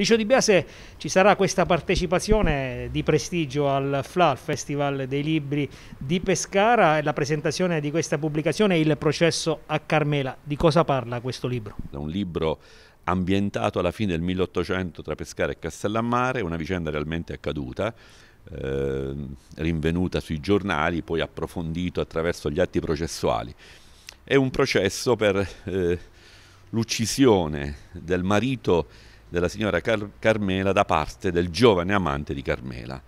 Licio Di Biase ci sarà questa partecipazione di prestigio al FLA, Festival dei Libri di Pescara e la presentazione di questa pubblicazione Il processo a Carmela. Di cosa parla questo libro? È un libro ambientato alla fine del 1800 tra Pescara e Castellammare, una vicenda realmente accaduta, eh, rinvenuta sui giornali, poi approfondito attraverso gli atti processuali. È un processo per eh, l'uccisione del marito della signora Car- Carmela da parte del giovane amante di Carmela.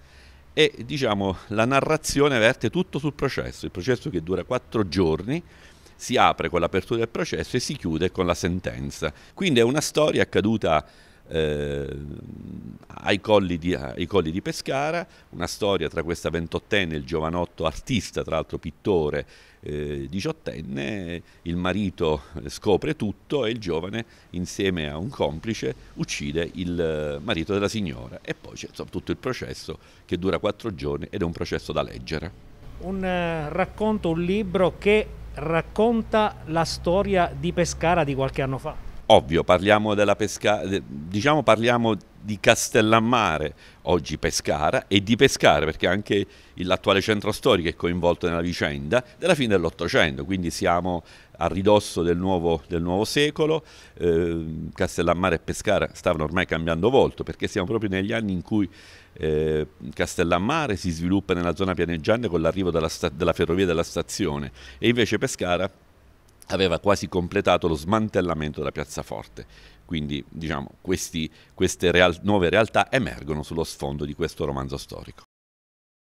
E diciamo la narrazione verte tutto sul processo, il processo che dura quattro giorni, si apre con l'apertura del processo e si chiude con la sentenza. Quindi è una storia accaduta eh, ai, colli di, ai, colli di, Pescara, una storia tra questa ventottenne e il giovanotto artista, tra l'altro pittore eh, diciottenne, il marito scopre tutto e il giovane insieme a un complice uccide il eh, marito della signora e poi c'è tutto il processo che dura quattro giorni ed è un processo da leggere. Un eh, racconto, un libro che racconta la storia di Pescara di qualche anno fa. Ovvio, parliamo della pesca, diciamo parliamo di Castellammare, oggi Pescara, e di Pescara perché anche l'attuale centro storico è coinvolto nella vicenda della fine dell'Ottocento, quindi siamo a ridosso del nuovo, del nuovo secolo, eh, Castellammare e Pescara stavano ormai cambiando volto perché siamo proprio negli anni in cui eh, Castellammare si sviluppa nella zona pianeggiante con l'arrivo della, della ferrovia della stazione e invece Pescara aveva quasi completato lo smantellamento della piazza forte. Quindi diciamo, questi, queste real, nuove realtà emergono sullo sfondo di questo romanzo storico.